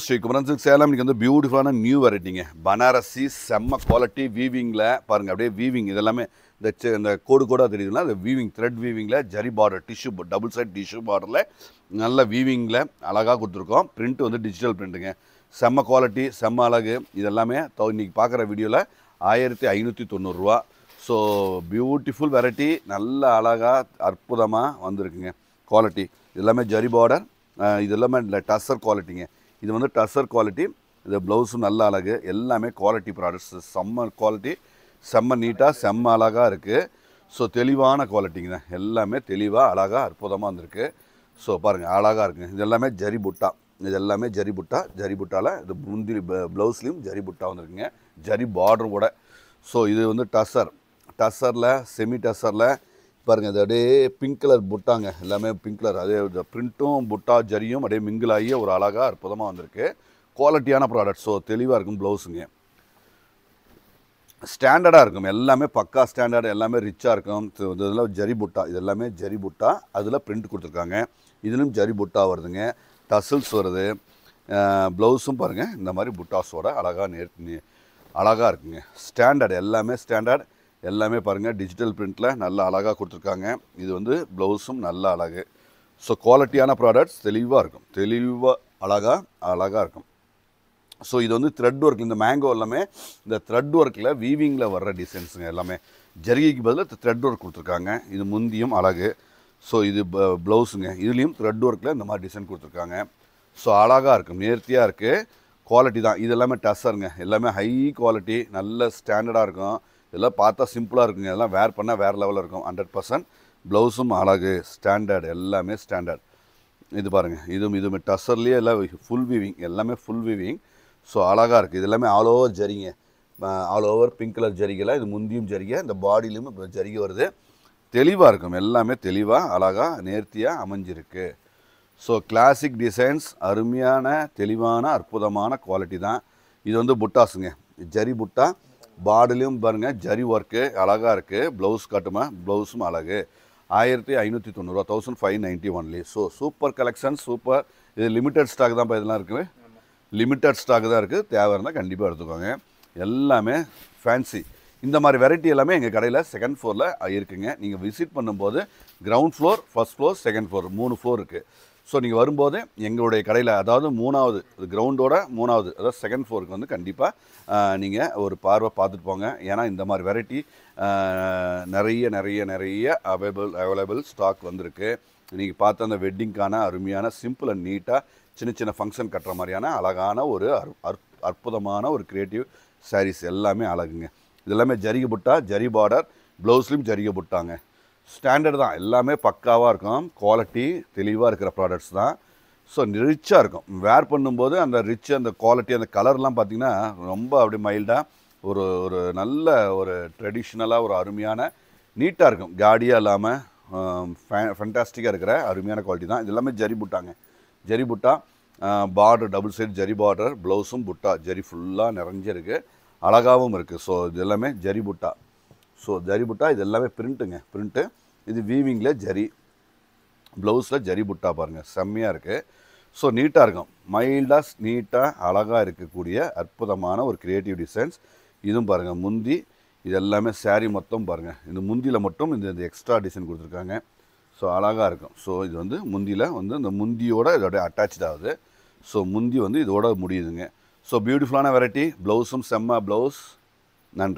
ஸ்ரீ குமரன்சுக்கு சேலம் இன்றைக்கி வந்து பியூட்டிஃபுல்லான நியூ வெரைட்டிங்க பனாரசி செம்ம குவாலிட்டி வீவிங்கில் பாருங்க அப்படியே வீவிங் இதெல்லாமே இந்த செ இந்த கோடு கோடாக தெரியுதுங்களா அந்த வீவிங் த்ரெட் வீவிங்கில் zari border tissue double side tissue பார்டரில் நல்ல வீவிங்கில் அழகாக கொடுத்துருக்கோம் பிரிண்ட் வந்து டிஜிட்டல் பிரிண்ட்டுங்க செம்ம குவாலிட்டி செம்ம அழகு இதெல்லாமே இன்றைக்கி பார்க்குற வீடியோவில் ஆயிரத்தி ஐநூற்றி தொண்ணூறுரூவா ஸோ பியூட்டிஃபுல் வெரைட்டி நல்ல அழகாக அற்புதமாக வந்திருக்குங்க குவாலிட்டி இதெல்லாமே ஜரி பார்டர் இதெல்லாமே எல்லாமே டசர் குவாலிட்டிங்க இது வந்து டசர் குவாலிட்டி இது ப்ளவுஸும் நல்ல அழகு எல்லாமே குவாலிட்டி ப்ராடக்ட்ஸ் செம்ம குவாலிட்டி செம்ம நீட்டாக செம்ம அழகாக இருக்குது ஸோ தெளிவான குவாலிட்டிங்க எல்லாமே தெளிவாக அழகாக அற்புதமாக இருந்திருக்கு ஸோ பாருங்கள் அழகாக இருக்குங்க இது எல்லாமே ஜரி புட்டா இது எல்லாமே ஜரி புட்டா ஜரி புட்டாவில் இது முந்திரி ப்ளவுஸ்லேயும் ஜரி புட்டா வந்துருக்குங்க ஜரி பார்டர் கூட ஸோ இது வந்து டசர் டசரில் செமி டசரில் பாருங்கள் அது அப்படியே பிங்க் கலர் புட்டாங்க எல்லாமே பிங்க் கலர் அதே பிரிண்ட்டும் புட்டா ஜரியும் அப்படியே மிங்கிள் ஆகி ஒரு அழகாக அற்புதமாக வந்திருக்கு குவாலிட்டியான ப்ராடக்ட் ஸோ தெளிவாக இருக்கும் ப்ளவுஸுங்க ஸ்டாண்டர்டாக இருக்கும் எல்லாமே பக்கா ஸ்டாண்டர்டு எல்லாமே ரிச்சாக இருக்கும் இதெல்லாம் ஜரி புட்டா இது எல்லாமே ஜரி புட்டா அதில் பிரிண்ட் கொடுத்துருக்காங்க இதிலும் ஜரி புட்டா வருதுங்க டசில்ஸ் வருது ப்ளவுஸும் பாருங்கள் இந்த மாதிரி புட்டாஸோட அழகாக நேர் அழகாக இருக்குங்க ஸ்டாண்டர்ட் எல்லாமே ஸ்டாண்டர்ட் எல்லாமே பாருங்கள் டிஜிட்டல் பிரிண்டில் நல்லா அழகாக கொடுத்துருக்காங்க இது வந்து ப்ளவுஸும் நல்ல அழகு ஸோ குவாலிட்டியான ப்ராடக்ட்ஸ் தெளிவாக இருக்கும் தெளிவாக அழகாக அழகாக இருக்கும் ஸோ இது வந்து த்ரெட் ஒர்க் இந்த மேங்கோ எல்லாமே இந்த த்ரெட் ஒர்க்கில் வீவிங்கில் வர்ற டிசைன்ஸுங்க எல்லாமே ஜெர்கிக்கு பதிலாக த்ரெட் ஒர்க் கொடுத்துருக்காங்க இது முந்தியும் அழகு ஸோ இது ப்ளவுஸுங்க இதுலேயும் த்ரெட் ஒர்க்கில் இந்த மாதிரி டிசைன் கொடுத்துருக்காங்க ஸோ அழகாக இருக்கும் நேர்த்தியாக இருக்குது குவாலிட்டி தான் இது எல்லாமே டஸ்ஸருங்க எல்லாமே ஹை குவாலிட்டி நல்ல ஸ்டாண்டர்டாக இருக்கும் இதெல்லாம் பார்த்தா சிம்பிளாக இருக்குங்க இதெல்லாம் வேர் பண்ணால் வேறு லெவலில் இருக்கும் ஹண்ட்ரட் பர்சன்ட் ப்ளவுஸும் அழகு ஸ்டாண்டர்ட் எல்லாமே ஸ்டாண்டர்ட் இது பாருங்கள் இதுவும் இதுவுமே டசர்லேயே எல்லாம் ஃபுல் வீவிங் எல்லாமே ஃபுல் வீவிங் ஸோ அழகாக இருக்குது இது எல்லாமே ஆல் ஓவர் ஜரிங்க ஆல் ஓவர் பிங்க் கலர் ஜரிகலாம் இது முந்தியும் ஜரிகை இந்த பாடியிலும் இப்போ ஜரிக வருது தெளிவாக இருக்கும் எல்லாமே தெளிவாக அழகாக நேர்த்தியாக அமைஞ்சிருக்கு ஸோ கிளாசிக் டிசைன்ஸ் அருமையான தெளிவான அற்புதமான குவாலிட்டி தான் இது வந்து புட்டாஸுங்க ஜரி புட்டா பாடிலையும் பாருங்கள் ஜரி ஒர்க்கு அழகாக இருக்குது ப்ளவுஸ் கட்டுமா ப்ளவுஸும் அழகு ஆயிரத்தி ஐநூற்றி தொண்ணூறுவா thousand five ninety only so super collection super இது லிமிட்டட் ஸ்டாக் தான் இப்போ இதெல்லாம் இருக்குது லிமிட்டட் ஸ்டாக் தான் இருக்குது தேவை இருந்தால் கண்டிப்பாக எடுத்துக்கோங்க எல்லாமே ஃபேன்சி இந்த மாதிரி வெரைட்டி எல்லாமே எங்கள் கடையில் செகண்ட் ஃப்ளோரில் இருக்குங்க நீங்கள் விசிட் பண்ணும்போது ground floor first floor second floor மூணு ஃப்ளோர் இருக்குது ஸோ நீங்கள் வரும்போது எங்களுடைய கடையில் அதாவது மூணாவது கிரவுண்டோட மூணாவது அதாவது செகண்ட் ஃப்ளோருக்கு வந்து கண்டிப்பாக நீங்கள் ஒரு பார்வை பார்த்துட்டு போங்க ஏன்னா இந்த மாதிரி வெரைட்டி நிறைய நிறைய நிறைய அவைலபிள் அவைலபிள் ஸ்டாக் வந்திருக்கு நீங்கள் பார்த்த அந்த வெட்டிங்க்கான அருமையான சிம்பிள் அண்ட் நீட்டாக சின்ன சின்ன ஃபங்க்ஷன் கட்டுற மாதிரியான அழகான ஒரு அற்புதமான ஒரு க்ரியேட்டிவ் சாரீஸ் எல்லாமே அழகுங்க இது எல்லாமே ஜரிகை புட்டா ஜரி பார்டர் ப்ளவுஸ்லேயும் ஜரிக புட்டாங்க ஸ்டாண்டர்டு தான் எல்லாமே பக்காவாக இருக்கும் குவாலிட்டி தெளிவாக இருக்கிற ப்ராடக்ட்ஸ் தான் ஸோ ரிச்சாக இருக்கும் வேர் பண்ணும்போது அந்த ரிச் அந்த குவாலிட்டி அந்த கலர்லாம் பார்த்திங்கன்னா ரொம்ப அப்படி மைல்டாக ஒரு ஒரு நல்ல ஒரு ட்ரெடிஷ்னலாக ஒரு அருமையான நீட்டாக இருக்கும் காடியாக இல்லாமல் ஃபேண்டாஸ்டிக்காக இருக்கிற அருமையான குவாலிட்டி தான் இது எல்லாமே ஜரி புட்டாங்க zari butta border double side zari border ப்ளவுஸும் புட்டா ஜரி ஃபுல்லாக நிறைஞ்சிருக்கு அழகாகவும் இருக்குது ஸோ இது எல்லாமே ஜரி புட்டா ஸோ ஜரி புட்டா இது எல்லாமே பிரிண்ட்டுங்க பிரிண்ட்டு இது வீவிங்கில் ஜரி ப்ளவுஸில் ஜரி புட்டா பாருங்கள் செம்மையாக இருக்குது ஸோ நீட்டாக இருக்கும் மைல்டாக நீட்டாக அழகாக இருக்கக்கூடிய அற்புதமான ஒரு க்ரியேட்டிவ் டிசைன்ஸ் இதுவும் பாருங்கள் முந்தி இது எல்லாமே சாரீ மொத்தம் பாருங்கள் இந்த முந்தியில் மட்டும் இந்த இந்த எக்ஸ்ட்ரா டிசைன் கொடுத்துருக்காங்க ஸோ அழகாக இருக்கும் ஸோ இது வந்து முந்தியில் வந்து இந்த முந்தியோட இதோட அட்டாச்சட் ஆகுது ஸோ முந்தி வந்து இதோட முடியுதுங்க ஸோ பியூட்டிஃபுல்லான வெரைட்டி ப்ளவுஸும் செம்ம ப்ளவுஸ் நன்றி